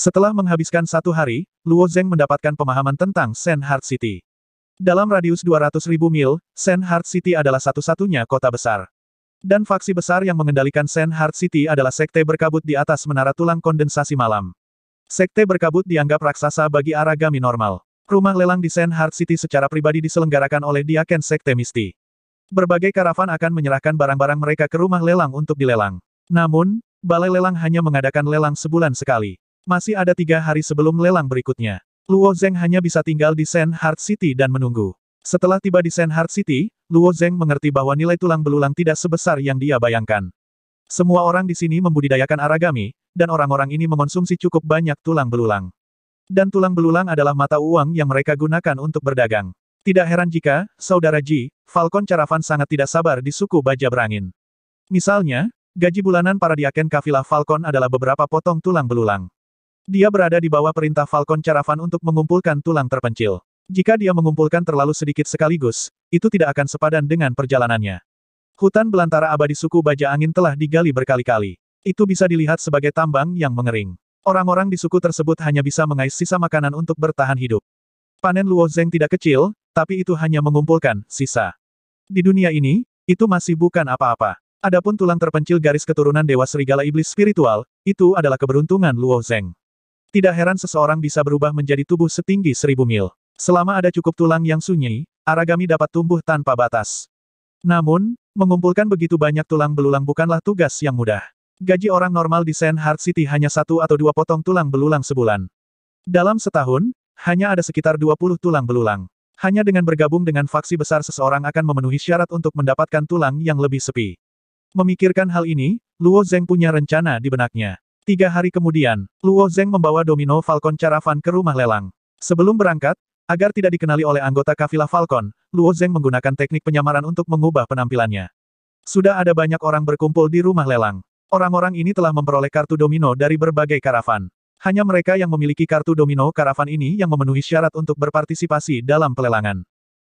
Setelah menghabiskan satu hari, Luo Zeng mendapatkan pemahaman tentang Sen Heart City. Dalam radius 200.000 mil, Sen Heart City adalah satu-satunya kota besar. Dan faksi besar yang mengendalikan Sen Heart City adalah sekte berkabut di atas menara tulang kondensasi malam. Sekte berkabut dianggap raksasa bagi Aragami normal. Rumah lelang di Sen Heart City secara pribadi diselenggarakan oleh Diaken Sekte Misti. Berbagai karavan akan menyerahkan barang-barang mereka ke rumah lelang untuk dilelang. Namun, balai lelang hanya mengadakan lelang sebulan sekali. Masih ada tiga hari sebelum lelang berikutnya. Luo Zeng hanya bisa tinggal di Sen Heart City dan menunggu. Setelah tiba di Sen Heart City, Luo Zeng mengerti bahwa nilai tulang belulang tidak sebesar yang dia bayangkan. Semua orang di sini membudidayakan aragami, dan orang-orang ini mengonsumsi cukup banyak tulang belulang. Dan tulang belulang adalah mata uang yang mereka gunakan untuk berdagang. Tidak heran jika, Saudara Ji, Falcon Caravan sangat tidak sabar di suku baja berangin. Misalnya, gaji bulanan para diaken kafilah Falcon adalah beberapa potong tulang belulang. Dia berada di bawah perintah Falcon Caravan untuk mengumpulkan tulang terpencil. Jika dia mengumpulkan terlalu sedikit sekaligus, itu tidak akan sepadan dengan perjalanannya. Hutan belantara abadi suku baja angin telah digali berkali-kali. Itu bisa dilihat sebagai tambang yang mengering. Orang-orang di suku tersebut hanya bisa mengais sisa makanan untuk bertahan hidup. Panen Luo Zeng tidak kecil, tapi itu hanya mengumpulkan sisa. Di dunia ini, itu masih bukan apa-apa. Adapun tulang terpencil garis keturunan Dewa Serigala Iblis Spiritual, itu adalah keberuntungan Luo Zeng. Tidak heran seseorang bisa berubah menjadi tubuh setinggi seribu mil. Selama ada cukup tulang yang sunyi, Aragami dapat tumbuh tanpa batas. Namun, mengumpulkan begitu banyak tulang belulang bukanlah tugas yang mudah. Gaji orang normal di Saint Heart City hanya satu atau dua potong tulang belulang sebulan. Dalam setahun, hanya ada sekitar 20 tulang belulang. Hanya dengan bergabung dengan faksi besar seseorang akan memenuhi syarat untuk mendapatkan tulang yang lebih sepi. Memikirkan hal ini, Luo Zeng punya rencana di benaknya. Tiga hari kemudian, Luo Zeng membawa domino Falcon Caravan ke rumah lelang. Sebelum berangkat, agar tidak dikenali oleh anggota kafilah Falcon, Luo Zeng menggunakan teknik penyamaran untuk mengubah penampilannya. Sudah ada banyak orang berkumpul di rumah lelang. Orang-orang ini telah memperoleh kartu domino dari berbagai karavan. Hanya mereka yang memiliki kartu domino karavan ini yang memenuhi syarat untuk berpartisipasi dalam pelelangan.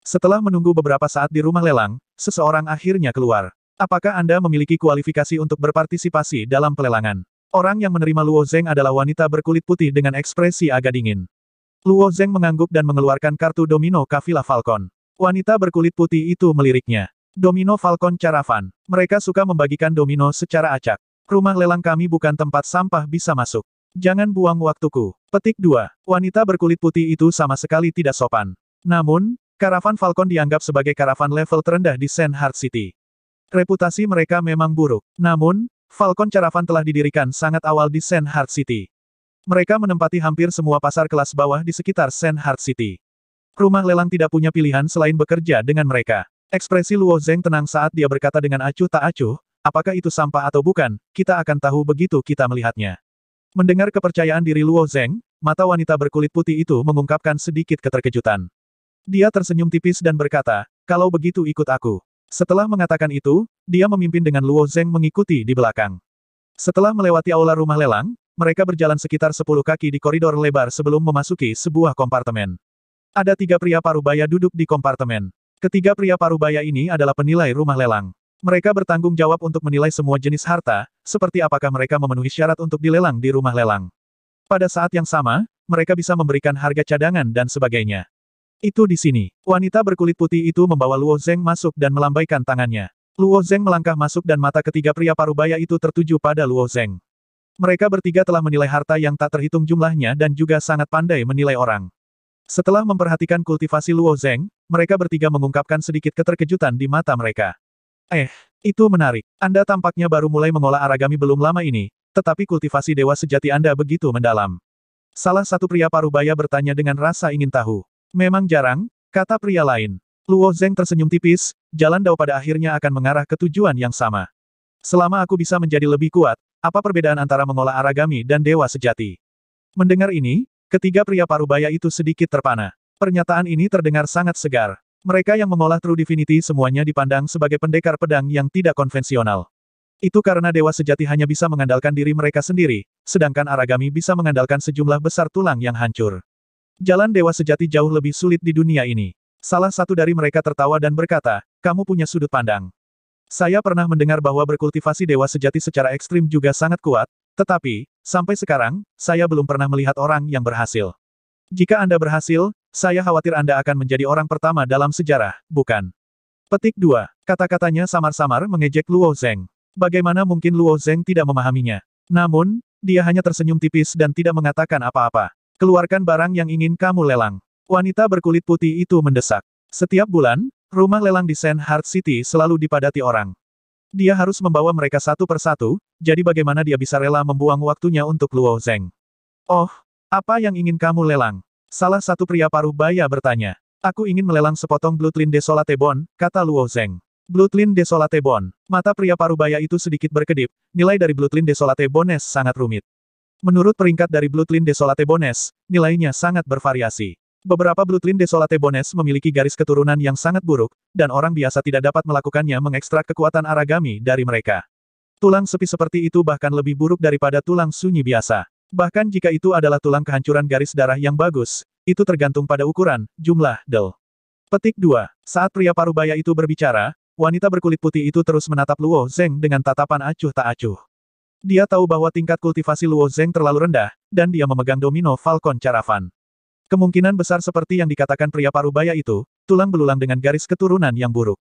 Setelah menunggu beberapa saat di rumah lelang, seseorang akhirnya keluar. Apakah Anda memiliki kualifikasi untuk berpartisipasi dalam pelelangan? Orang yang menerima Luo Zeng adalah wanita berkulit putih dengan ekspresi agak dingin. Luo Zeng mengangguk dan mengeluarkan kartu domino kafilah Falcon. Wanita berkulit putih itu meliriknya. Domino Falcon Caravan. Mereka suka membagikan domino secara acak. Rumah lelang kami bukan tempat sampah bisa masuk. Jangan buang waktuku. Petik 2. Wanita berkulit putih itu sama sekali tidak sopan. Namun, karavan Falcon dianggap sebagai karavan level terendah di Sand Heart City. Reputasi mereka memang buruk. Namun, Falcon Caravan telah didirikan sangat awal di Sand Heart City. Mereka menempati hampir semua pasar kelas bawah di sekitar Sand Heart City. Rumah lelang tidak punya pilihan selain bekerja dengan mereka. Ekspresi Luo Zeng tenang saat dia berkata dengan acuh tak acuh, apakah itu sampah atau bukan, kita akan tahu begitu kita melihatnya. Mendengar kepercayaan diri Luo Zeng, mata wanita berkulit putih itu mengungkapkan sedikit keterkejutan. Dia tersenyum tipis dan berkata, kalau begitu ikut aku. Setelah mengatakan itu, dia memimpin dengan Luo Zeng mengikuti di belakang. Setelah melewati aula rumah lelang, mereka berjalan sekitar sepuluh kaki di koridor lebar sebelum memasuki sebuah kompartemen. Ada tiga pria parubaya duduk di kompartemen. Ketiga pria parubaya ini adalah penilai rumah lelang. Mereka bertanggung jawab untuk menilai semua jenis harta, seperti apakah mereka memenuhi syarat untuk dilelang di rumah lelang. Pada saat yang sama, mereka bisa memberikan harga cadangan dan sebagainya. Itu di sini. Wanita berkulit putih itu membawa Luo Zeng masuk dan melambaikan tangannya. Luo Zeng melangkah masuk dan mata ketiga pria parubaya itu tertuju pada Luo Zeng. Mereka bertiga telah menilai harta yang tak terhitung jumlahnya dan juga sangat pandai menilai orang. Setelah memperhatikan kultivasi Luo Zeng, mereka bertiga mengungkapkan sedikit keterkejutan di mata mereka. Eh, itu menarik. Anda tampaknya baru mulai mengolah aragami belum lama ini, tetapi kultivasi dewa sejati Anda begitu mendalam. Salah satu pria parubaya bertanya dengan rasa ingin tahu. Memang jarang, kata pria lain. Luo Zeng tersenyum tipis, jalan dao pada akhirnya akan mengarah ke tujuan yang sama. Selama aku bisa menjadi lebih kuat, apa perbedaan antara mengolah aragami dan dewa sejati? Mendengar ini, ketiga pria parubaya itu sedikit terpana. Pernyataan ini terdengar sangat segar. Mereka yang mengolah True Divinity semuanya dipandang sebagai pendekar pedang yang tidak konvensional. Itu karena dewa sejati hanya bisa mengandalkan diri mereka sendiri, sedangkan aragami bisa mengandalkan sejumlah besar tulang yang hancur. Jalan dewa sejati jauh lebih sulit di dunia ini. Salah satu dari mereka tertawa dan berkata, kamu punya sudut pandang. Saya pernah mendengar bahwa berkultivasi dewa sejati secara ekstrim juga sangat kuat, tetapi, sampai sekarang, saya belum pernah melihat orang yang berhasil. Jika Anda berhasil, saya khawatir Anda akan menjadi orang pertama dalam sejarah, bukan? Petik 2. Kata-katanya samar-samar mengejek Luo Zeng. Bagaimana mungkin Luo Zeng tidak memahaminya? Namun, dia hanya tersenyum tipis dan tidak mengatakan apa-apa. Keluarkan barang yang ingin kamu lelang. Wanita berkulit putih itu mendesak. Setiap bulan, rumah lelang di Saint Heart City selalu dipadati orang. Dia harus membawa mereka satu persatu, jadi bagaimana dia bisa rela membuang waktunya untuk Luo Zeng? Oh, apa yang ingin kamu lelang? Salah satu pria paruh baya bertanya. Aku ingin melelang sepotong Blutlin Desolate Bon, kata Luo Zeng. Blutlin Desolate Bon. Mata pria paruh baya itu sedikit berkedip, nilai dari Blutlin Desolate Bones sangat rumit. Menurut peringkat dari Bloodline Desolate Bones, nilainya sangat bervariasi. Beberapa Bloodline Desolate Bones memiliki garis keturunan yang sangat buruk, dan orang biasa tidak dapat melakukannya mengekstrak kekuatan aragami dari mereka. Tulang sepi seperti itu bahkan lebih buruk daripada tulang sunyi biasa. Bahkan jika itu adalah tulang kehancuran garis darah yang bagus, itu tergantung pada ukuran, jumlah, del. Petik 2. Saat pria parubaya itu berbicara, wanita berkulit putih itu terus menatap Luo Zeng dengan tatapan acuh tak acuh. Dia tahu bahwa tingkat kultivasi Luo Zeng terlalu rendah, dan dia memegang domino Falcon Caravan. Kemungkinan besar seperti yang dikatakan pria parubaya itu, tulang belulang dengan garis keturunan yang buruk.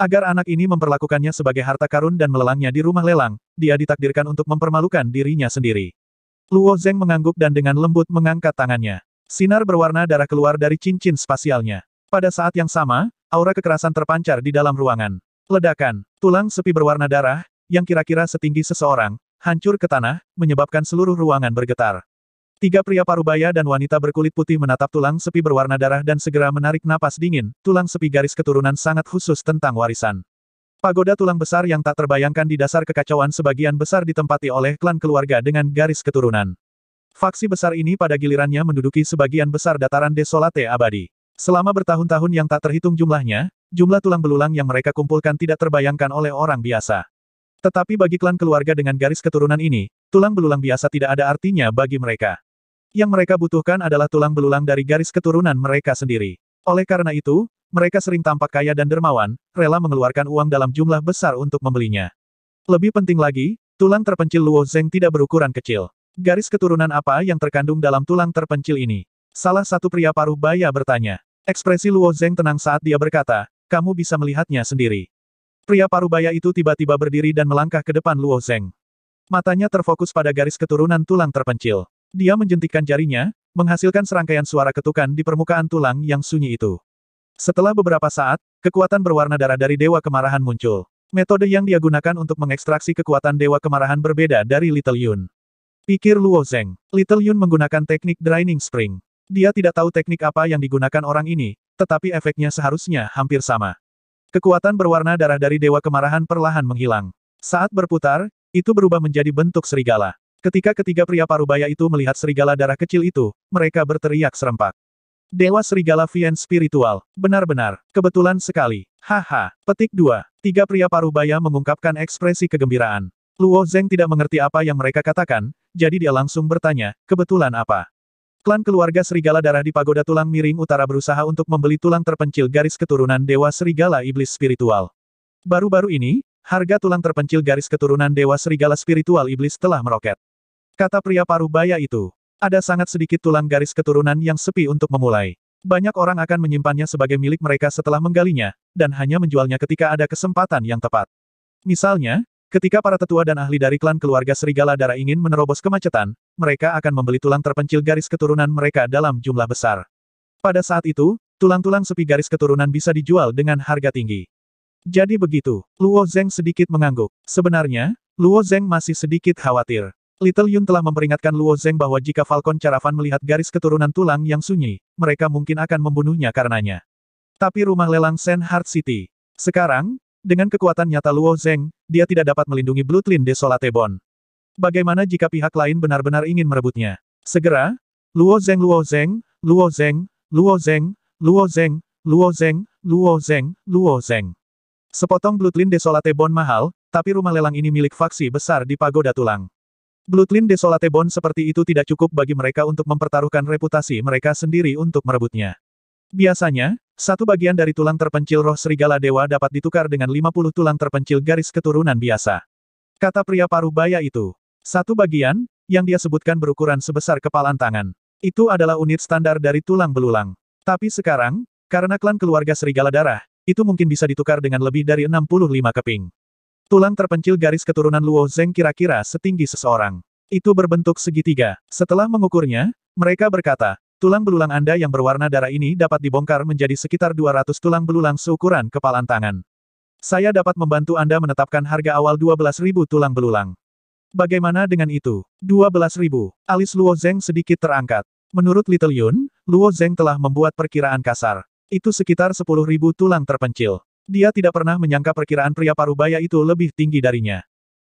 Agar anak ini memperlakukannya sebagai harta karun dan melelangnya di rumah lelang, dia ditakdirkan untuk mempermalukan dirinya sendiri. Luo Zeng mengangguk dan dengan lembut mengangkat tangannya. Sinar berwarna darah keluar dari cincin spasialnya. Pada saat yang sama, aura kekerasan terpancar di dalam ruangan. Ledakan, tulang sepi berwarna darah, yang kira-kira setinggi seseorang, hancur ke tanah, menyebabkan seluruh ruangan bergetar. Tiga pria parubaya dan wanita berkulit putih menatap tulang sepi berwarna darah dan segera menarik napas dingin, tulang sepi garis keturunan sangat khusus tentang warisan. Pagoda tulang besar yang tak terbayangkan di dasar kekacauan sebagian besar ditempati oleh klan keluarga dengan garis keturunan. Faksi besar ini pada gilirannya menduduki sebagian besar dataran desolate abadi. Selama bertahun-tahun yang tak terhitung jumlahnya, jumlah tulang belulang yang mereka kumpulkan tidak terbayangkan oleh orang biasa. Tetapi bagi klan keluarga dengan garis keturunan ini, tulang belulang biasa tidak ada artinya bagi mereka. Yang mereka butuhkan adalah tulang belulang dari garis keturunan mereka sendiri. Oleh karena itu, mereka sering tampak kaya dan dermawan, rela mengeluarkan uang dalam jumlah besar untuk membelinya. Lebih penting lagi, tulang terpencil Luo Zeng tidak berukuran kecil. Garis keturunan apa yang terkandung dalam tulang terpencil ini? Salah satu pria paruh baya bertanya. Ekspresi Luo Zeng tenang saat dia berkata, kamu bisa melihatnya sendiri. Pria parubaya itu tiba-tiba berdiri dan melangkah ke depan Luo Zeng. Matanya terfokus pada garis keturunan tulang terpencil. Dia menjentikkan jarinya, menghasilkan serangkaian suara ketukan di permukaan tulang yang sunyi itu. Setelah beberapa saat, kekuatan berwarna darah dari Dewa Kemarahan muncul. Metode yang dia gunakan untuk mengekstraksi kekuatan Dewa Kemarahan berbeda dari Little Yun. Pikir Luo Zeng, Little Yun menggunakan teknik Draining Spring. Dia tidak tahu teknik apa yang digunakan orang ini, tetapi efeknya seharusnya hampir sama. Kekuatan berwarna darah dari Dewa Kemarahan perlahan menghilang. Saat berputar, itu berubah menjadi bentuk serigala. Ketika ketiga pria parubaya itu melihat serigala darah kecil itu, mereka berteriak serempak. Dewa Serigala Vien Spiritual. Benar-benar, kebetulan sekali. Haha. Petik dua, Tiga pria parubaya mengungkapkan ekspresi kegembiraan. Luo Zeng tidak mengerti apa yang mereka katakan, jadi dia langsung bertanya, kebetulan apa? Klan keluarga Serigala Darah di Pagoda Tulang Miring Utara berusaha untuk membeli tulang terpencil garis keturunan Dewa Serigala Iblis Spiritual. Baru-baru ini, harga tulang terpencil garis keturunan Dewa Serigala Spiritual Iblis telah meroket. Kata pria paruh baya itu, ada sangat sedikit tulang garis keturunan yang sepi untuk memulai. Banyak orang akan menyimpannya sebagai milik mereka setelah menggalinya, dan hanya menjualnya ketika ada kesempatan yang tepat. Misalnya, Ketika para tetua dan ahli dari klan keluarga Serigala Darah ingin menerobos kemacetan, mereka akan membeli tulang terpencil garis keturunan mereka dalam jumlah besar. Pada saat itu, tulang-tulang sepi garis keturunan bisa dijual dengan harga tinggi. Jadi begitu, Luo Zeng sedikit mengangguk. Sebenarnya, Luo Zeng masih sedikit khawatir. Little Yun telah memperingatkan Luo Zeng bahwa jika Falcon Caravan melihat garis keturunan tulang yang sunyi, mereka mungkin akan membunuhnya karenanya. Tapi rumah lelang Sen Heart City. Sekarang, dengan kekuatan nyata Luo Zeng, dia tidak dapat melindungi Blutlin Desolate Bon. Bagaimana jika pihak lain benar-benar ingin merebutnya? Segera, Luo Zeng Luo Zeng, Luo Zeng, Luo Zeng, Luo Zeng, Luo Zeng, Luo Zeng, Luo Zeng. Sepotong Blutlin Desolate Bon mahal, tapi rumah lelang ini milik faksi besar di Pagoda Tulang. Blutlin Desolate Bon seperti itu tidak cukup bagi mereka untuk mempertaruhkan reputasi mereka sendiri untuk merebutnya. Biasanya, satu bagian dari tulang terpencil roh serigala dewa dapat ditukar dengan 50 tulang terpencil garis keturunan biasa. Kata pria paruh baya itu. Satu bagian, yang dia sebutkan berukuran sebesar kepalan tangan. Itu adalah unit standar dari tulang belulang. Tapi sekarang, karena klan keluarga serigala darah, itu mungkin bisa ditukar dengan lebih dari 65 keping. Tulang terpencil garis keturunan Luo Zeng kira-kira setinggi seseorang. Itu berbentuk segitiga. Setelah mengukurnya, mereka berkata, Tulang belulang Anda yang berwarna darah ini dapat dibongkar menjadi sekitar 200 tulang belulang seukuran kepalan tangan. Saya dapat membantu Anda menetapkan harga awal 12.000 tulang belulang. Bagaimana dengan itu? 12.000. Alis Luo Zeng sedikit terangkat. Menurut Little Yun, Luo Zeng telah membuat perkiraan kasar. Itu sekitar 10.000 tulang terpencil. Dia tidak pernah menyangka perkiraan pria parubaya itu lebih tinggi darinya.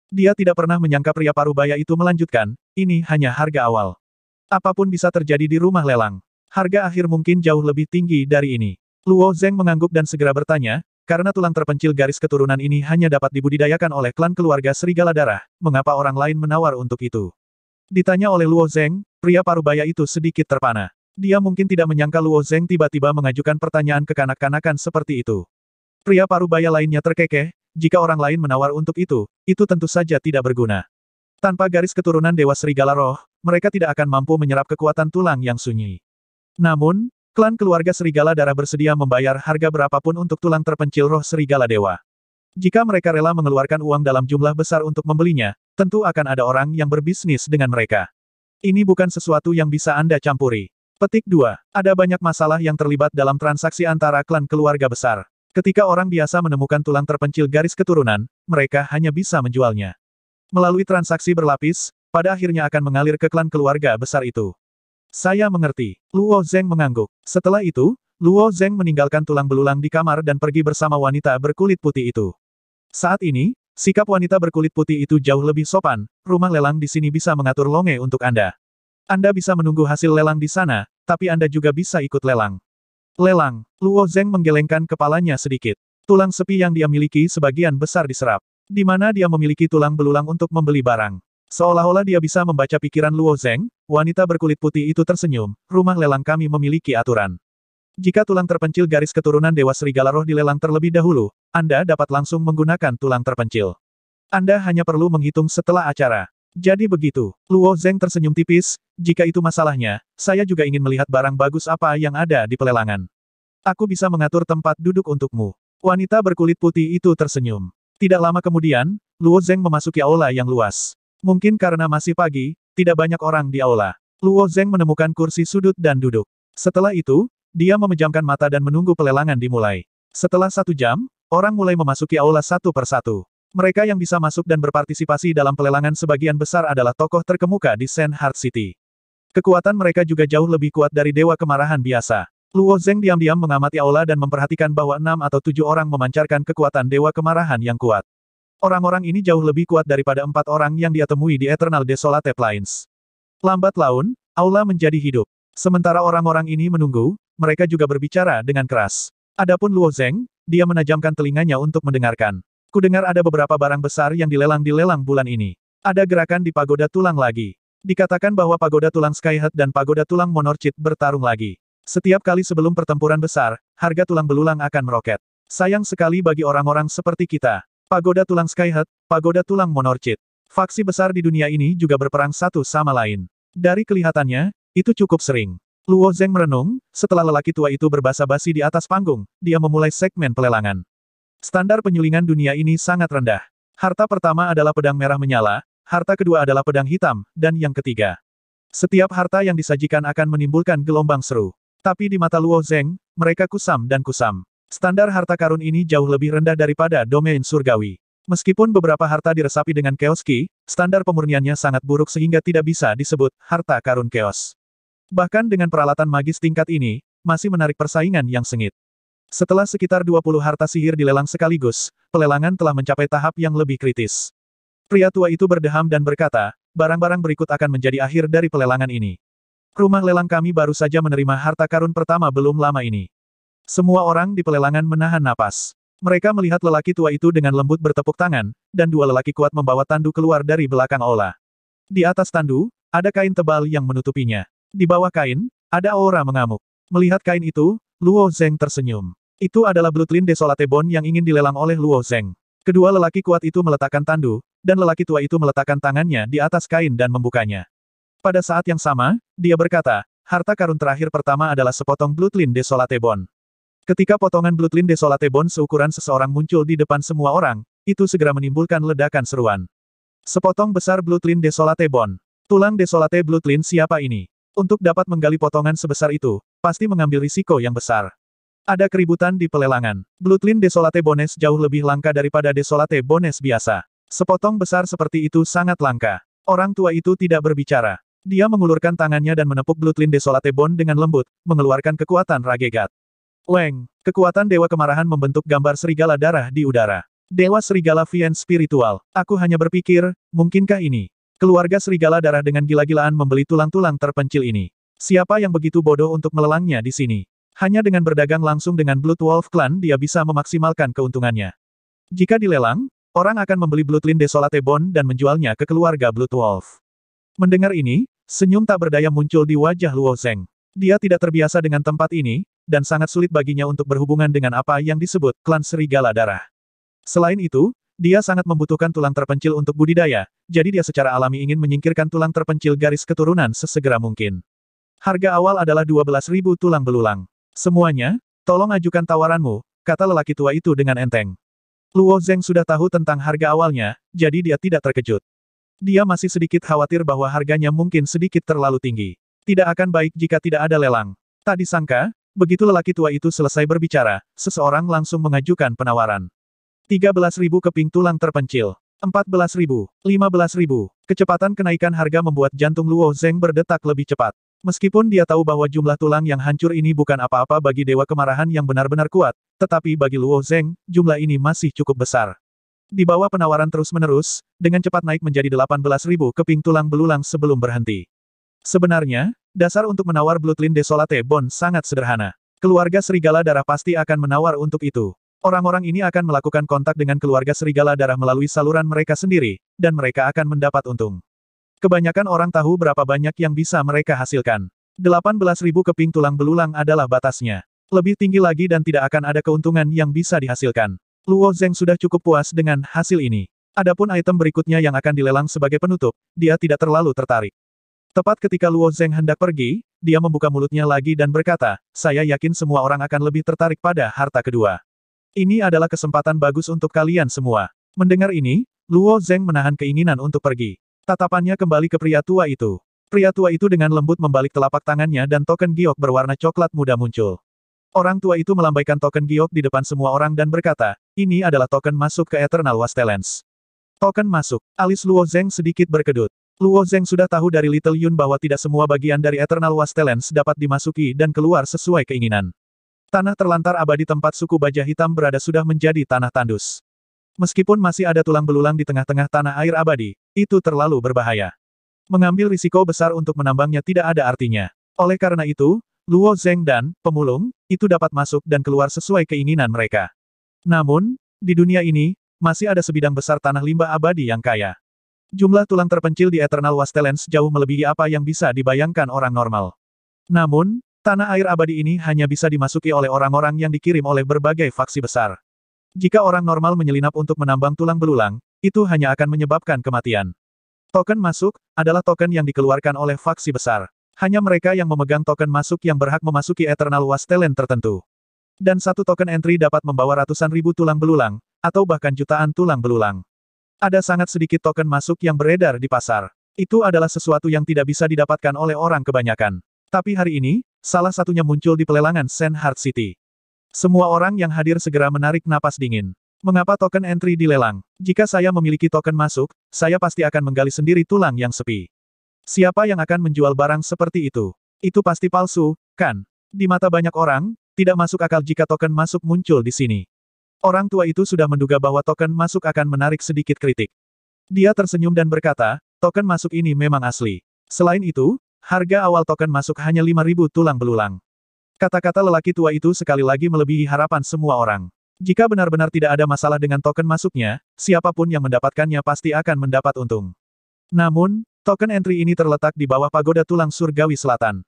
Dia tidak pernah menyangka pria parubaya itu melanjutkan, ini hanya harga awal. Apapun bisa terjadi di rumah lelang. Harga akhir mungkin jauh lebih tinggi dari ini. Luo Zeng mengangguk dan segera bertanya, karena tulang terpencil garis keturunan ini hanya dapat dibudidayakan oleh klan keluarga Serigala Darah, mengapa orang lain menawar untuk itu? Ditanya oleh Luo Zeng, pria parubaya itu sedikit terpana. Dia mungkin tidak menyangka Luo Zeng tiba-tiba mengajukan pertanyaan kekanak-kanakan seperti itu. Pria parubaya lainnya terkekeh, jika orang lain menawar untuk itu, itu tentu saja tidak berguna. Tanpa garis keturunan Dewa Serigala Roh, mereka tidak akan mampu menyerap kekuatan tulang yang sunyi. Namun, klan keluarga Serigala Darah bersedia membayar harga berapapun untuk tulang terpencil roh Serigala Dewa. Jika mereka rela mengeluarkan uang dalam jumlah besar untuk membelinya, tentu akan ada orang yang berbisnis dengan mereka. Ini bukan sesuatu yang bisa Anda campuri. Petik 2. Ada banyak masalah yang terlibat dalam transaksi antara klan keluarga besar. Ketika orang biasa menemukan tulang terpencil garis keturunan, mereka hanya bisa menjualnya. Melalui transaksi berlapis, pada akhirnya akan mengalir ke klan keluarga besar itu. Saya mengerti. Luo Zeng mengangguk. Setelah itu, Luo Zeng meninggalkan tulang belulang di kamar dan pergi bersama wanita berkulit putih itu. Saat ini, sikap wanita berkulit putih itu jauh lebih sopan, rumah lelang di sini bisa mengatur longe untuk Anda. Anda bisa menunggu hasil lelang di sana, tapi Anda juga bisa ikut lelang. Lelang, Luo Zeng menggelengkan kepalanya sedikit. Tulang sepi yang dia miliki sebagian besar diserap. Di mana dia memiliki tulang belulang untuk membeli barang. Seolah-olah dia bisa membaca pikiran Luo Zeng, wanita berkulit putih itu tersenyum, rumah lelang kami memiliki aturan. Jika tulang terpencil garis keturunan Dewa Serigala Roh dilelang terlebih dahulu, Anda dapat langsung menggunakan tulang terpencil. Anda hanya perlu menghitung setelah acara. Jadi begitu, Luo Zeng tersenyum tipis, jika itu masalahnya, saya juga ingin melihat barang bagus apa yang ada di pelelangan. Aku bisa mengatur tempat duduk untukmu. Wanita berkulit putih itu tersenyum. Tidak lama kemudian, Luo Zeng memasuki aula yang luas. Mungkin karena masih pagi, tidak banyak orang di aula. Luo Zeng menemukan kursi sudut dan duduk. Setelah itu, dia memejamkan mata dan menunggu pelelangan dimulai. Setelah satu jam, orang mulai memasuki aula satu persatu. Mereka yang bisa masuk dan berpartisipasi dalam pelelangan sebagian besar adalah tokoh terkemuka di Sand Heart City. Kekuatan mereka juga jauh lebih kuat dari Dewa Kemarahan biasa. Luo Zeng diam-diam mengamati aula dan memperhatikan bahwa enam atau tujuh orang memancarkan kekuatan dewa kemarahan yang kuat. Orang-orang ini jauh lebih kuat daripada empat orang yang dia temui di Eternal Desolate Plains. Lambat laun, aula menjadi hidup. Sementara orang-orang ini menunggu, mereka juga berbicara dengan keras. Adapun Luo Zeng, dia menajamkan telinganya untuk mendengarkan. Kudengar ada beberapa barang besar yang dilelang di lelang bulan ini. Ada gerakan di pagoda tulang lagi. Dikatakan bahwa pagoda tulang Skyhead dan pagoda tulang Monorchid bertarung lagi. Setiap kali sebelum pertempuran besar, harga tulang belulang akan meroket. Sayang sekali bagi orang-orang seperti kita. Pagoda tulang Skyhead, pagoda tulang Monorchid. Faksi besar di dunia ini juga berperang satu sama lain. Dari kelihatannya, itu cukup sering. Luo Zeng merenung, setelah lelaki tua itu berbahasa basi di atas panggung, dia memulai segmen pelelangan. Standar penyulingan dunia ini sangat rendah. Harta pertama adalah pedang merah menyala, harta kedua adalah pedang hitam, dan yang ketiga. Setiap harta yang disajikan akan menimbulkan gelombang seru. Tapi di mata Luo Zeng, mereka kusam dan kusam. Standar harta karun ini jauh lebih rendah daripada domain surgawi. Meskipun beberapa harta diresapi dengan keos ki, standar pemurniannya sangat buruk sehingga tidak bisa disebut harta karun keos. Bahkan dengan peralatan magis tingkat ini, masih menarik persaingan yang sengit. Setelah sekitar 20 harta sihir dilelang sekaligus, pelelangan telah mencapai tahap yang lebih kritis. Pria tua itu berdeham dan berkata, barang-barang berikut akan menjadi akhir dari pelelangan ini. Rumah lelang kami baru saja menerima harta karun pertama belum lama ini. Semua orang di pelelangan menahan napas. Mereka melihat lelaki tua itu dengan lembut bertepuk tangan, dan dua lelaki kuat membawa tandu keluar dari belakang ola. Di atas tandu, ada kain tebal yang menutupinya. Di bawah kain, ada aura mengamuk. Melihat kain itu, Luo Zeng tersenyum. Itu adalah Blutlin Desolate bon yang ingin dilelang oleh Luo Zeng. Kedua lelaki kuat itu meletakkan tandu, dan lelaki tua itu meletakkan tangannya di atas kain dan membukanya. Pada saat yang sama, dia berkata, harta karun terakhir pertama adalah sepotong Blutlin Desolate Bond. Ketika potongan Blutlin Desolate Bond seukuran seseorang muncul di depan semua orang, itu segera menimbulkan ledakan seruan. Sepotong besar Blutlin Desolate Bond. Tulang Desolate Blutlin siapa ini? Untuk dapat menggali potongan sebesar itu, pasti mengambil risiko yang besar. Ada keributan di pelelangan. Blutlin Desolate Bones jauh lebih langka daripada Desolate Bones biasa. Sepotong besar seperti itu sangat langka. Orang tua itu tidak berbicara. Dia mengulurkan tangannya dan menepuk Blutlin Desolate Bond dengan lembut, mengeluarkan kekuatan Ragegat. Weng, kekuatan Dewa Kemarahan membentuk gambar serigala darah di udara. Dewa Serigala Vien Spiritual, aku hanya berpikir, mungkinkah ini? Keluarga serigala darah dengan gila-gilaan membeli tulang-tulang terpencil ini. Siapa yang begitu bodoh untuk melelangnya di sini? Hanya dengan berdagang langsung dengan Blood Wolf Clan dia bisa memaksimalkan keuntungannya. Jika dilelang, orang akan membeli Bloodlin Desolate Bond dan menjualnya ke keluarga Blood Wolf. Mendengar ini, Senyum tak berdaya muncul di wajah Luo Zeng. Dia tidak terbiasa dengan tempat ini, dan sangat sulit baginya untuk berhubungan dengan apa yang disebut klan serigala darah. Selain itu, dia sangat membutuhkan tulang terpencil untuk budidaya, jadi dia secara alami ingin menyingkirkan tulang terpencil garis keturunan sesegera mungkin. Harga awal adalah 12.000 tulang belulang. Semuanya, tolong ajukan tawaranmu, kata lelaki tua itu dengan enteng. Luo Zeng sudah tahu tentang harga awalnya, jadi dia tidak terkejut. Dia masih sedikit khawatir bahwa harganya mungkin sedikit terlalu tinggi. Tidak akan baik jika tidak ada lelang. Tak disangka, begitu lelaki tua itu selesai berbicara, seseorang langsung mengajukan penawaran. 13.000 keping tulang terpencil. 14.000, 15.000. Kecepatan kenaikan harga membuat jantung Luo Zeng berdetak lebih cepat. Meskipun dia tahu bahwa jumlah tulang yang hancur ini bukan apa-apa bagi Dewa Kemarahan yang benar-benar kuat, tetapi bagi Luo Zeng, jumlah ini masih cukup besar. Di bawah penawaran terus-menerus, dengan cepat naik menjadi 18.000 keping tulang belulang sebelum berhenti. Sebenarnya, dasar untuk menawar Blutlin Desolate Bond sangat sederhana. Keluarga Serigala Darah pasti akan menawar untuk itu. Orang-orang ini akan melakukan kontak dengan keluarga Serigala Darah melalui saluran mereka sendiri, dan mereka akan mendapat untung. Kebanyakan orang tahu berapa banyak yang bisa mereka hasilkan. 18.000 keping tulang belulang adalah batasnya. Lebih tinggi lagi dan tidak akan ada keuntungan yang bisa dihasilkan. Luo Zeng sudah cukup puas dengan hasil ini. Adapun item berikutnya yang akan dilelang sebagai penutup, dia tidak terlalu tertarik. Tepat ketika Luo Zeng hendak pergi, dia membuka mulutnya lagi dan berkata, saya yakin semua orang akan lebih tertarik pada harta kedua. Ini adalah kesempatan bagus untuk kalian semua. Mendengar ini, Luo Zeng menahan keinginan untuk pergi. Tatapannya kembali ke pria tua itu. Pria tua itu dengan lembut membalik telapak tangannya dan token giok berwarna coklat muda muncul. Orang tua itu melambaikan token giok di depan semua orang dan berkata, ini adalah token masuk ke Eternal Wastelands. Token masuk. Alis Luo Zeng sedikit berkedut. Luo Zeng sudah tahu dari Little Yun bahwa tidak semua bagian dari Eternal Wastelands dapat dimasuki dan keluar sesuai keinginan. Tanah terlantar abadi tempat suku baja hitam berada sudah menjadi tanah tandus. Meskipun masih ada tulang belulang di tengah-tengah tanah air abadi, itu terlalu berbahaya. Mengambil risiko besar untuk menambangnya tidak ada artinya. Oleh karena itu, Luo Zeng dan pemulung itu dapat masuk dan keluar sesuai keinginan mereka. Namun, di dunia ini, masih ada sebidang besar tanah limbah abadi yang kaya. Jumlah tulang terpencil di Eternal Wastelands jauh melebihi apa yang bisa dibayangkan orang normal. Namun, tanah air abadi ini hanya bisa dimasuki oleh orang-orang yang dikirim oleh berbagai faksi besar. Jika orang normal menyelinap untuk menambang tulang belulang, itu hanya akan menyebabkan kematian. Token masuk adalah token yang dikeluarkan oleh faksi besar. Hanya mereka yang memegang token masuk yang berhak memasuki Eternal Was tertentu. Dan satu token entry dapat membawa ratusan ribu tulang belulang, atau bahkan jutaan tulang belulang. Ada sangat sedikit token masuk yang beredar di pasar. Itu adalah sesuatu yang tidak bisa didapatkan oleh orang kebanyakan. Tapi hari ini, salah satunya muncul di pelelangan Sen Heart City. Semua orang yang hadir segera menarik napas dingin. Mengapa token entry dilelang? Jika saya memiliki token masuk, saya pasti akan menggali sendiri tulang yang sepi. Siapa yang akan menjual barang seperti itu? Itu pasti palsu, kan? Di mata banyak orang, tidak masuk akal jika token masuk muncul di sini. Orang tua itu sudah menduga bahwa token masuk akan menarik sedikit kritik. Dia tersenyum dan berkata, token masuk ini memang asli. Selain itu, harga awal token masuk hanya 5.000 tulang belulang. Kata-kata lelaki tua itu sekali lagi melebihi harapan semua orang. Jika benar-benar tidak ada masalah dengan token masuknya, siapapun yang mendapatkannya pasti akan mendapat untung. Namun, Token entry ini terletak di bawah pagoda tulang surgawi selatan.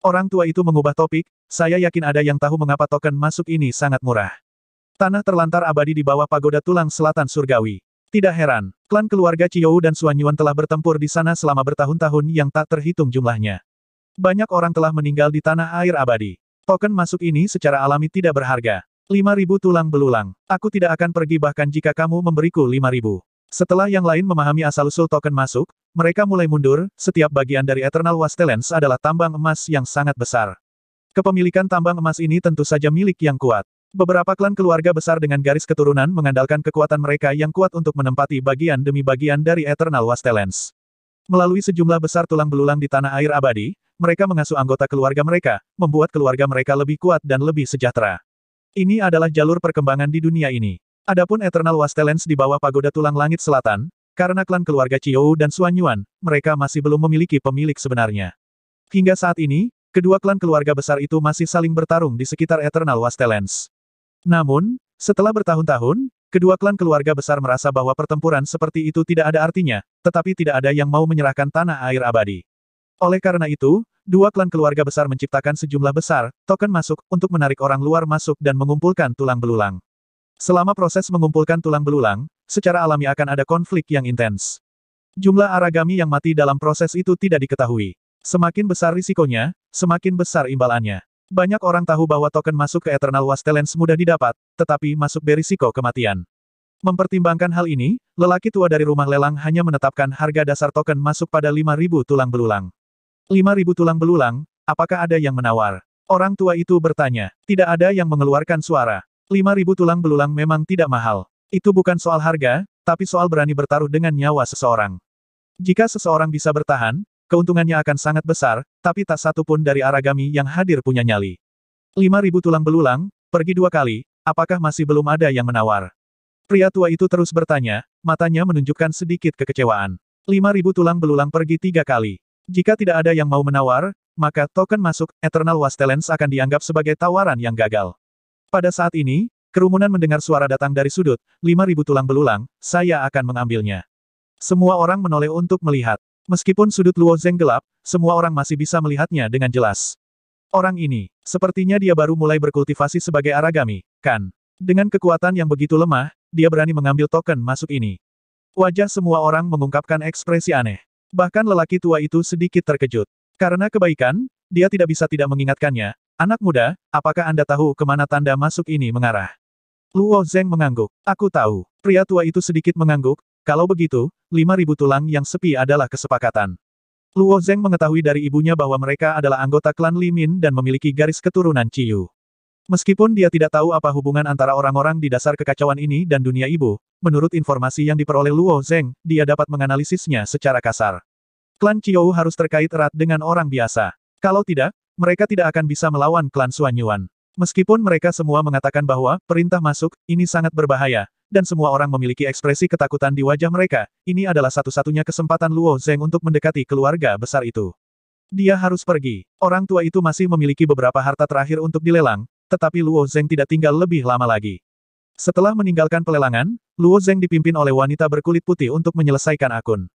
Orang tua itu mengubah topik, saya yakin ada yang tahu mengapa token masuk ini sangat murah. Tanah terlantar abadi di bawah pagoda tulang selatan surgawi. Tidak heran, klan keluarga Chiyou dan Suanyuan telah bertempur di sana selama bertahun-tahun yang tak terhitung jumlahnya. Banyak orang telah meninggal di tanah air abadi. Token masuk ini secara alami tidak berharga. 5.000 tulang belulang. Aku tidak akan pergi bahkan jika kamu memberiku 5.000. Setelah yang lain memahami asal-usul token masuk, mereka mulai mundur, setiap bagian dari Eternal Wastelands adalah tambang emas yang sangat besar. Kepemilikan tambang emas ini tentu saja milik yang kuat. Beberapa klan keluarga besar dengan garis keturunan mengandalkan kekuatan mereka yang kuat untuk menempati bagian demi bagian dari Eternal Wastelands. Melalui sejumlah besar tulang belulang di tanah air abadi, mereka mengasuh anggota keluarga mereka, membuat keluarga mereka lebih kuat dan lebih sejahtera. Ini adalah jalur perkembangan di dunia ini. Adapun Eternal Wastelens di bawah pagoda tulang langit selatan, karena klan keluarga Chiyo dan Xuan Yuan, mereka masih belum memiliki pemilik sebenarnya. Hingga saat ini, kedua klan keluarga besar itu masih saling bertarung di sekitar Eternal Wastelens. Namun, setelah bertahun-tahun, kedua klan keluarga besar merasa bahwa pertempuran seperti itu tidak ada artinya, tetapi tidak ada yang mau menyerahkan tanah air abadi. Oleh karena itu, dua klan keluarga besar menciptakan sejumlah besar, token masuk, untuk menarik orang luar masuk dan mengumpulkan tulang belulang. Selama proses mengumpulkan tulang belulang, secara alami akan ada konflik yang intens. Jumlah aragami yang mati dalam proses itu tidak diketahui. Semakin besar risikonya, semakin besar imbalannya. Banyak orang tahu bahwa token masuk ke Eternal wastelands mudah didapat, tetapi masuk berisiko kematian. Mempertimbangkan hal ini, lelaki tua dari rumah lelang hanya menetapkan harga dasar token masuk pada 5.000 tulang belulang. 5.000 tulang belulang, apakah ada yang menawar? Orang tua itu bertanya. Tidak ada yang mengeluarkan suara ribu tulang belulang memang tidak mahal. Itu bukan soal harga, tapi soal berani bertaruh dengan nyawa seseorang. Jika seseorang bisa bertahan, keuntungannya akan sangat besar, tapi tak satu pun dari Aragami yang hadir punya nyali. ribu tulang belulang, pergi dua kali, apakah masih belum ada yang menawar? Pria tua itu terus bertanya, matanya menunjukkan sedikit kekecewaan. ribu tulang belulang pergi tiga kali. Jika tidak ada yang mau menawar, maka token masuk, Eternal Wastelands akan dianggap sebagai tawaran yang gagal. Pada saat ini, kerumunan mendengar suara datang dari sudut, 5.000 tulang belulang, saya akan mengambilnya. Semua orang menoleh untuk melihat. Meskipun sudut Luo Zeng gelap, semua orang masih bisa melihatnya dengan jelas. Orang ini, sepertinya dia baru mulai berkultivasi sebagai aragami, kan? Dengan kekuatan yang begitu lemah, dia berani mengambil token masuk ini. Wajah semua orang mengungkapkan ekspresi aneh. Bahkan lelaki tua itu sedikit terkejut. Karena kebaikan, dia tidak bisa tidak mengingatkannya, Anak muda, apakah Anda tahu kemana tanda masuk ini mengarah? Luo Zeng mengangguk. Aku tahu. Pria tua itu sedikit mengangguk, kalau begitu, 5.000 tulang yang sepi adalah kesepakatan. Luo Zeng mengetahui dari ibunya bahwa mereka adalah anggota klan Li Min dan memiliki garis keturunan Ciyu. Meskipun dia tidak tahu apa hubungan antara orang-orang di dasar kekacauan ini dan dunia ibu, menurut informasi yang diperoleh Luo Zeng, dia dapat menganalisisnya secara kasar. Klan Chiou harus terkait erat dengan orang biasa. Kalau tidak, mereka tidak akan bisa melawan klan Yuan, Meskipun mereka semua mengatakan bahwa, perintah masuk, ini sangat berbahaya, dan semua orang memiliki ekspresi ketakutan di wajah mereka, ini adalah satu-satunya kesempatan Luo Zeng untuk mendekati keluarga besar itu. Dia harus pergi. Orang tua itu masih memiliki beberapa harta terakhir untuk dilelang, tetapi Luo Zeng tidak tinggal lebih lama lagi. Setelah meninggalkan pelelangan, Luo Zeng dipimpin oleh wanita berkulit putih untuk menyelesaikan akun.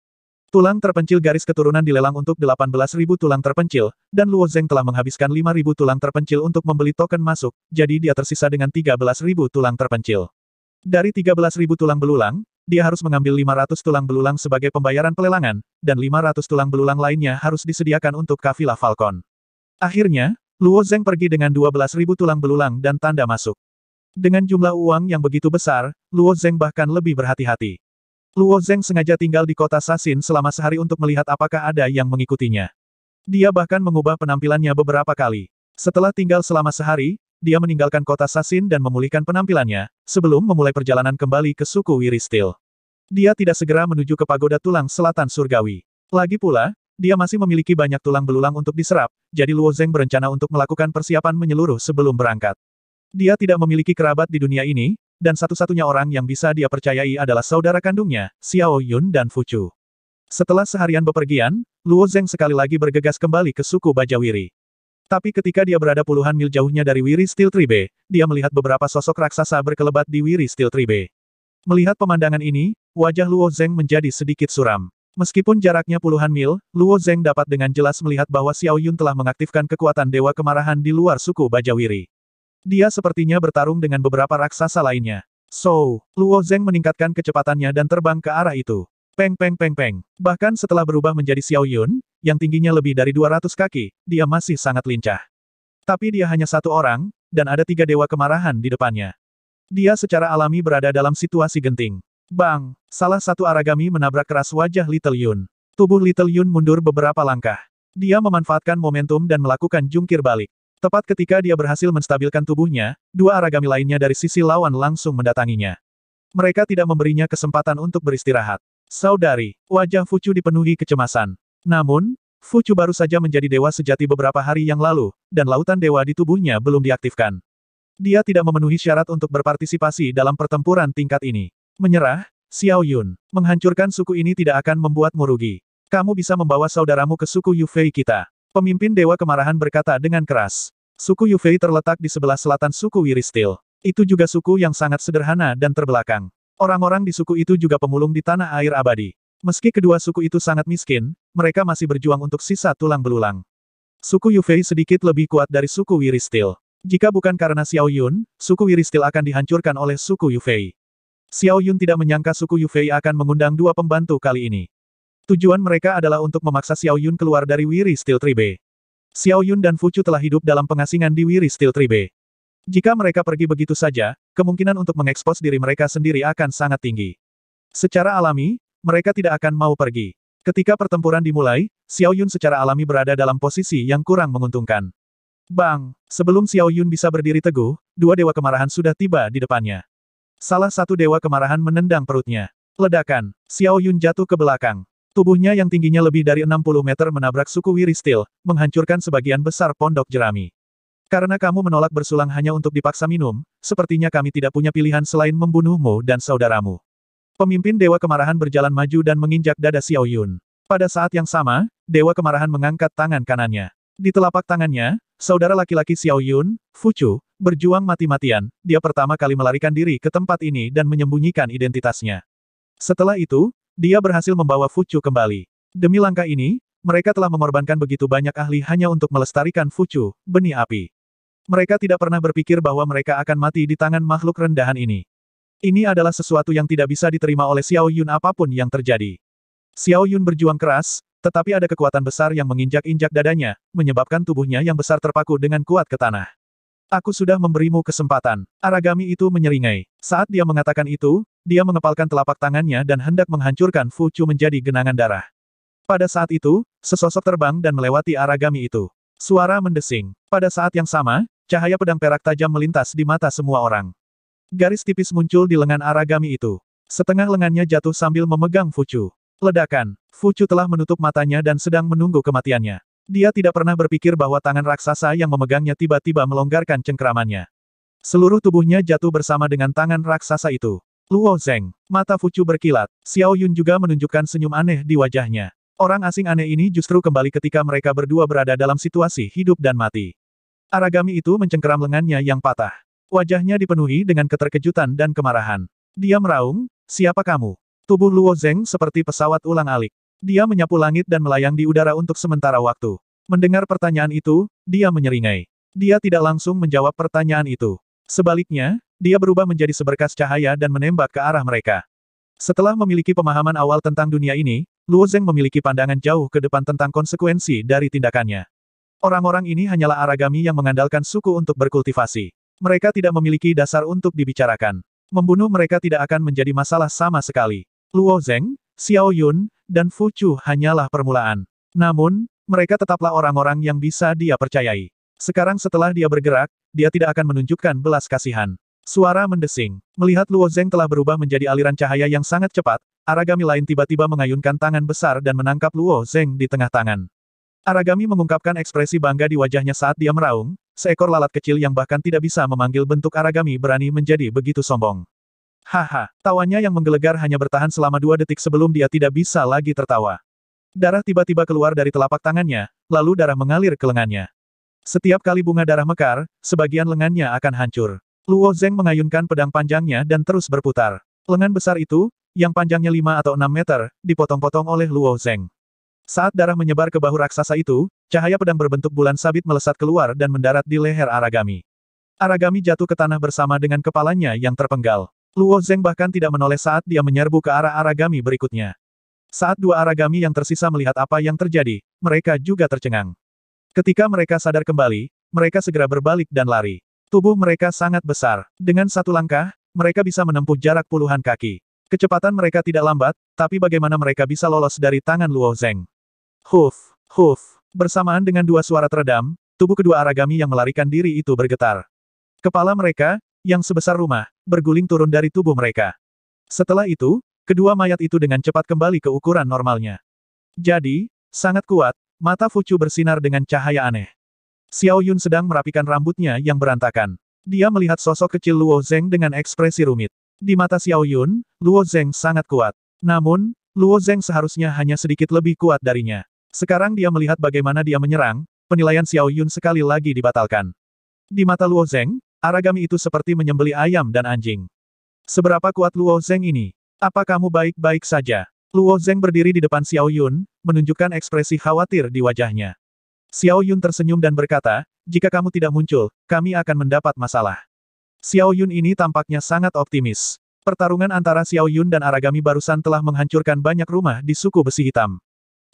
Tulang terpencil garis keturunan dilelang untuk 18.000 tulang terpencil, dan Luo Zeng telah menghabiskan 5.000 tulang terpencil untuk membeli token masuk, jadi dia tersisa dengan 13.000 tulang terpencil. Dari 13.000 tulang belulang, dia harus mengambil 500 tulang belulang sebagai pembayaran pelelangan, dan 500 tulang belulang lainnya harus disediakan untuk kafilah Falcon. Akhirnya, Luo Zeng pergi dengan 12.000 tulang belulang dan tanda masuk. Dengan jumlah uang yang begitu besar, Luo Zeng bahkan lebih berhati-hati. Luo Zeng sengaja tinggal di kota Sasin selama sehari untuk melihat apakah ada yang mengikutinya. Dia bahkan mengubah penampilannya beberapa kali. Setelah tinggal selama sehari, dia meninggalkan kota Sasin dan memulihkan penampilannya, sebelum memulai perjalanan kembali ke suku Wiristil. Dia tidak segera menuju ke pagoda tulang selatan surgawi. Lagi pula, dia masih memiliki banyak tulang belulang untuk diserap, jadi Luo Zeng berencana untuk melakukan persiapan menyeluruh sebelum berangkat. Dia tidak memiliki kerabat di dunia ini, dan satu-satunya orang yang bisa dia percayai adalah saudara kandungnya, Xiao Yun dan Fu Chu. Setelah seharian bepergian, Luo Zeng sekali lagi bergegas kembali ke suku Bajawiri. Tapi ketika dia berada puluhan mil jauhnya dari Wiri Steel Tribe, dia melihat beberapa sosok raksasa berkelebat di Wiri Steel Tribe. Melihat pemandangan ini, wajah Luo Zeng menjadi sedikit suram. Meskipun jaraknya puluhan mil, Luo Zeng dapat dengan jelas melihat bahwa Xiao Yun telah mengaktifkan kekuatan Dewa Kemarahan di luar suku Bajawiri. Dia sepertinya bertarung dengan beberapa raksasa lainnya. So, Luo Zeng meningkatkan kecepatannya dan terbang ke arah itu. Peng peng peng peng. Bahkan setelah berubah menjadi Xiao Yun, yang tingginya lebih dari 200 kaki, dia masih sangat lincah. Tapi dia hanya satu orang, dan ada tiga dewa kemarahan di depannya. Dia secara alami berada dalam situasi genting. Bang! Salah satu aragami menabrak keras wajah Little Yun. Tubuh Little Yun mundur beberapa langkah. Dia memanfaatkan momentum dan melakukan jungkir balik. Tepat ketika dia berhasil menstabilkan tubuhnya, dua aragami lainnya dari sisi lawan langsung mendatanginya. Mereka tidak memberinya kesempatan untuk beristirahat. Saudari, wajah Fucu dipenuhi kecemasan. Namun, Fucu baru saja menjadi dewa sejati beberapa hari yang lalu, dan lautan dewa di tubuhnya belum diaktifkan. Dia tidak memenuhi syarat untuk berpartisipasi dalam pertempuran tingkat ini. Menyerah, Xiao Yun, menghancurkan suku ini tidak akan membuatmu rugi. Kamu bisa membawa saudaramu ke suku Yufei kita. Pemimpin Dewa Kemarahan berkata dengan keras. Suku Yufei terletak di sebelah selatan suku Wiristil. Itu juga suku yang sangat sederhana dan terbelakang. Orang-orang di suku itu juga pemulung di tanah air abadi. Meski kedua suku itu sangat miskin, mereka masih berjuang untuk sisa tulang belulang. Suku Yufei sedikit lebih kuat dari suku Wiristil. Jika bukan karena Xiao Yun, suku Wiristil akan dihancurkan oleh suku Yufei. Xiao Yun tidak menyangka suku Yufei akan mengundang dua pembantu kali ini. Tujuan mereka adalah untuk memaksa Xiao Yun keluar dari Wiri Steel Tribe. Xiao Yun dan Fuchu telah hidup dalam pengasingan di Wiri Steel Tribe. Jika mereka pergi begitu saja, kemungkinan untuk mengekspos diri mereka sendiri akan sangat tinggi. Secara alami, mereka tidak akan mau pergi. Ketika pertempuran dimulai, Xiao Yun secara alami berada dalam posisi yang kurang menguntungkan. Bang! Sebelum Xiao Yun bisa berdiri teguh, dua dewa kemarahan sudah tiba di depannya. Salah satu dewa kemarahan menendang perutnya. Ledakan, Xiao Yun jatuh ke belakang. Tubuhnya yang tingginya lebih dari 60 meter menabrak suku Wiristil, menghancurkan sebagian besar pondok jerami. Karena kamu menolak bersulang hanya untuk dipaksa minum, sepertinya kami tidak punya pilihan selain membunuhmu dan saudaramu. Pemimpin Dewa Kemarahan berjalan maju dan menginjak dada Xiao Yun. Pada saat yang sama, Dewa Kemarahan mengangkat tangan kanannya. Di telapak tangannya, saudara laki-laki Xiao Yun, Fuchu, berjuang mati-matian, dia pertama kali melarikan diri ke tempat ini dan menyembunyikan identitasnya. Setelah itu, dia berhasil membawa Fuchu kembali. Demi langkah ini, mereka telah mengorbankan begitu banyak ahli hanya untuk melestarikan Fuchu, benih api. Mereka tidak pernah berpikir bahwa mereka akan mati di tangan makhluk rendahan ini. Ini adalah sesuatu yang tidak bisa diterima oleh Xiao Yun apapun yang terjadi. Xiao Yun berjuang keras, tetapi ada kekuatan besar yang menginjak-injak dadanya, menyebabkan tubuhnya yang besar terpaku dengan kuat ke tanah. Aku sudah memberimu kesempatan. Aragami itu menyeringai. Saat dia mengatakan itu, dia mengepalkan telapak tangannya dan hendak menghancurkan Fuchu menjadi genangan darah. Pada saat itu, sesosok terbang dan melewati Aragami itu. Suara mendesing. Pada saat yang sama, cahaya pedang perak tajam melintas di mata semua orang. Garis tipis muncul di lengan Aragami itu. Setengah lengannya jatuh sambil memegang Fuchu. Ledakan. Fuchu telah menutup matanya dan sedang menunggu kematiannya. Dia tidak pernah berpikir bahwa tangan raksasa yang memegangnya tiba-tiba melonggarkan cengkeramannya. Seluruh tubuhnya jatuh bersama dengan tangan raksasa itu. Luo Zeng, mata Fucu berkilat, Xiao Yun juga menunjukkan senyum aneh di wajahnya. Orang asing aneh ini justru kembali ketika mereka berdua berada dalam situasi hidup dan mati. Aragami itu mencengkeram lengannya yang patah. Wajahnya dipenuhi dengan keterkejutan dan kemarahan. Dia meraung, siapa kamu? Tubuh Luo Zeng seperti pesawat ulang alik. Dia menyapu langit dan melayang di udara untuk sementara waktu. Mendengar pertanyaan itu, dia menyeringai. Dia tidak langsung menjawab pertanyaan itu. Sebaliknya, dia berubah menjadi seberkas cahaya dan menembak ke arah mereka. Setelah memiliki pemahaman awal tentang dunia ini, Luo Zeng memiliki pandangan jauh ke depan tentang konsekuensi dari tindakannya. Orang-orang ini hanyalah aragami yang mengandalkan suku untuk berkultivasi. Mereka tidak memiliki dasar untuk dibicarakan. Membunuh mereka tidak akan menjadi masalah sama sekali. Luo Zeng, Xiao Yun, dan Fuchu hanyalah permulaan. Namun, mereka tetaplah orang-orang yang bisa dia percayai. Sekarang setelah dia bergerak, dia tidak akan menunjukkan belas kasihan. Suara mendesing. Melihat Luo Zeng telah berubah menjadi aliran cahaya yang sangat cepat, Aragami lain tiba-tiba mengayunkan tangan besar dan menangkap Luo Zeng di tengah tangan. Aragami mengungkapkan ekspresi bangga di wajahnya saat dia meraung, seekor lalat kecil yang bahkan tidak bisa memanggil bentuk Aragami berani menjadi begitu sombong. Haha, tawanya yang menggelegar hanya bertahan selama dua detik sebelum dia tidak bisa lagi tertawa. Darah tiba-tiba keluar dari telapak tangannya, lalu darah mengalir ke lengannya. Setiap kali bunga darah mekar, sebagian lengannya akan hancur. Luo Zeng mengayunkan pedang panjangnya dan terus berputar. Lengan besar itu, yang panjangnya 5 atau 6 meter, dipotong-potong oleh Luo Zeng. Saat darah menyebar ke bahu raksasa itu, cahaya pedang berbentuk bulan sabit melesat keluar dan mendarat di leher Aragami. Aragami jatuh ke tanah bersama dengan kepalanya yang terpenggal. Luo Zeng bahkan tidak menoleh saat dia menyerbu ke arah Aragami berikutnya. Saat dua Aragami yang tersisa melihat apa yang terjadi, mereka juga tercengang. Ketika mereka sadar kembali, mereka segera berbalik dan lari. Tubuh mereka sangat besar. Dengan satu langkah, mereka bisa menempuh jarak puluhan kaki. Kecepatan mereka tidak lambat, tapi bagaimana mereka bisa lolos dari tangan Luo Zeng? Huf, huf. Bersamaan dengan dua suara teredam, tubuh kedua Aragami yang melarikan diri itu bergetar. Kepala mereka, yang sebesar rumah, berguling turun dari tubuh mereka. Setelah itu, kedua mayat itu dengan cepat kembali ke ukuran normalnya. Jadi, sangat kuat, mata Fuchu bersinar dengan cahaya aneh. Xiao Yun sedang merapikan rambutnya yang berantakan. Dia melihat sosok kecil Luo Zeng dengan ekspresi rumit. Di mata Xiao Yun, Luo Zeng sangat kuat. Namun, Luo Zeng seharusnya hanya sedikit lebih kuat darinya. Sekarang dia melihat bagaimana dia menyerang, penilaian Xiao Yun sekali lagi dibatalkan. Di mata Luo Zeng, Aragami itu seperti menyembeli ayam dan anjing. Seberapa kuat Luo Zeng ini? Apa kamu baik-baik saja? Luo Zeng berdiri di depan Xiao Yun, menunjukkan ekspresi khawatir di wajahnya. Xiao Yun tersenyum dan berkata, jika kamu tidak muncul, kami akan mendapat masalah. Xiao Yun ini tampaknya sangat optimis. Pertarungan antara Xiao Yun dan Aragami barusan telah menghancurkan banyak rumah di suku besi hitam.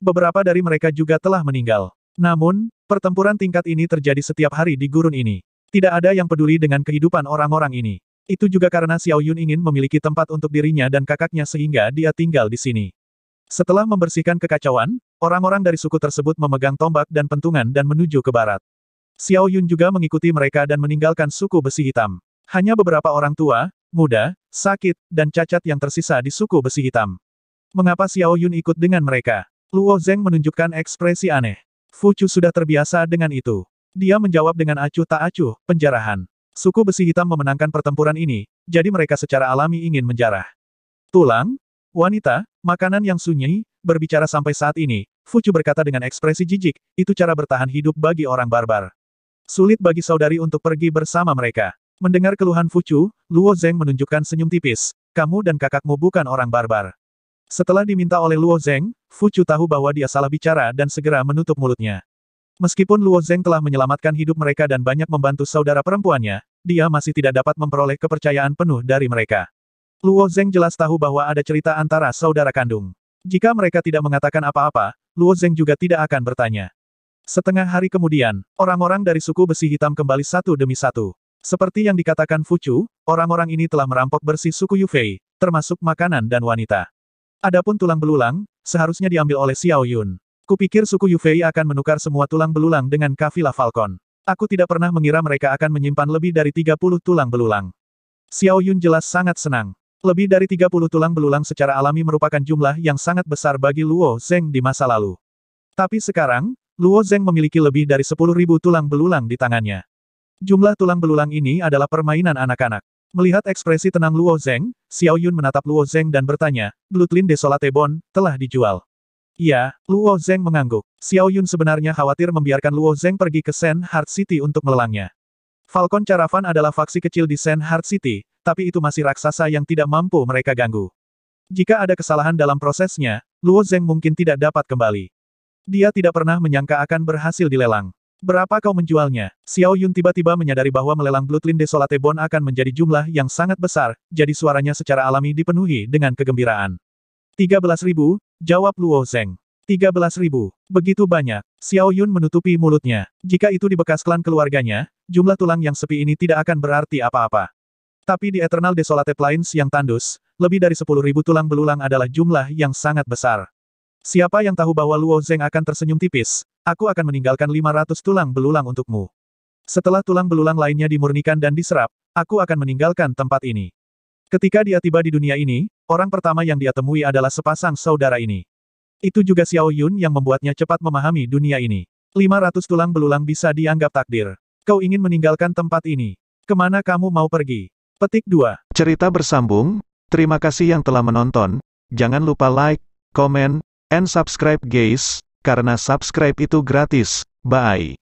Beberapa dari mereka juga telah meninggal. Namun, pertempuran tingkat ini terjadi setiap hari di gurun ini. Tidak ada yang peduli dengan kehidupan orang-orang ini. Itu juga karena Xiao Yun ingin memiliki tempat untuk dirinya dan kakaknya sehingga dia tinggal di sini. Setelah membersihkan kekacauan, orang-orang dari suku tersebut memegang tombak dan pentungan dan menuju ke barat. Xiao Yun juga mengikuti mereka dan meninggalkan suku besi hitam. Hanya beberapa orang tua, muda, sakit, dan cacat yang tersisa di suku besi hitam. Mengapa Xiao Yun ikut dengan mereka? Luo Zeng menunjukkan ekspresi aneh. Fu Chu sudah terbiasa dengan itu. Dia menjawab dengan acuh tak acuh, penjarahan. Suku besi hitam memenangkan pertempuran ini, jadi mereka secara alami ingin menjarah. Tulang, wanita, makanan yang sunyi, berbicara sampai saat ini, Fuchu berkata dengan ekspresi jijik, itu cara bertahan hidup bagi orang barbar. Sulit bagi saudari untuk pergi bersama mereka. Mendengar keluhan Fuchu, Luo Zeng menunjukkan senyum tipis, kamu dan kakakmu bukan orang barbar. Setelah diminta oleh Luo Zeng, Fucu tahu bahwa dia salah bicara dan segera menutup mulutnya. Meskipun Luo Zeng telah menyelamatkan hidup mereka dan banyak membantu saudara perempuannya, dia masih tidak dapat memperoleh kepercayaan penuh dari mereka. Luo Zeng jelas tahu bahwa ada cerita antara saudara kandung. Jika mereka tidak mengatakan apa-apa, Luo Zeng juga tidak akan bertanya. Setengah hari kemudian, orang-orang dari suku besi hitam kembali satu demi satu. Seperti yang dikatakan Fuchu, orang-orang ini telah merampok bersih suku Yufei, termasuk makanan dan wanita. Adapun tulang belulang, seharusnya diambil oleh Xiao Yun. Kupikir suku Yufei akan menukar semua tulang belulang dengan kafilah Falcon. Aku tidak pernah mengira mereka akan menyimpan lebih dari 30 tulang belulang. Xiao Yun jelas sangat senang. Lebih dari 30 tulang belulang secara alami merupakan jumlah yang sangat besar bagi Luo Zeng di masa lalu. Tapi sekarang, Luo Zeng memiliki lebih dari 10.000 tulang belulang di tangannya. Jumlah tulang belulang ini adalah permainan anak-anak. Melihat ekspresi tenang Luo Zeng, Xiao Yun menatap Luo Zeng dan bertanya, "Blutlin Desolate Bon, telah dijual. Iya, Luo Zeng mengangguk. Xiao Yun sebenarnya khawatir membiarkan Luo Zeng pergi ke Sen Heart City untuk melelangnya. Falcon Caravan adalah faksi kecil di Sen Heart City, tapi itu masih raksasa yang tidak mampu mereka ganggu. Jika ada kesalahan dalam prosesnya, Luo Zeng mungkin tidak dapat kembali. Dia tidak pernah menyangka akan berhasil dilelang. Berapa kau menjualnya? Xiao Yun tiba-tiba menyadari bahwa melelang Bloodline Desolate Bone akan menjadi jumlah yang sangat besar, jadi suaranya secara alami dipenuhi dengan kegembiraan. ribu. Jawab Luo Zeng. 13 ribu. Begitu banyak. Xiao Yun menutupi mulutnya. Jika itu di bekas klan keluarganya, jumlah tulang yang sepi ini tidak akan berarti apa-apa. Tapi di Eternal Desolate Plains yang tandus, lebih dari 10 ribu tulang belulang adalah jumlah yang sangat besar. Siapa yang tahu bahwa Luo Zeng akan tersenyum tipis, aku akan meninggalkan 500 tulang belulang untukmu. Setelah tulang belulang lainnya dimurnikan dan diserap, aku akan meninggalkan tempat ini. Ketika dia tiba di dunia ini, Orang pertama yang dia temui adalah sepasang saudara ini. Itu juga Xiao Yun yang membuatnya cepat memahami dunia ini. 500 tulang belulang bisa dianggap takdir. Kau ingin meninggalkan tempat ini. Kemana kamu mau pergi? Petik 2. Cerita bersambung. Terima kasih yang telah menonton. Jangan lupa like, komen, and subscribe guys, karena subscribe itu gratis. Bye.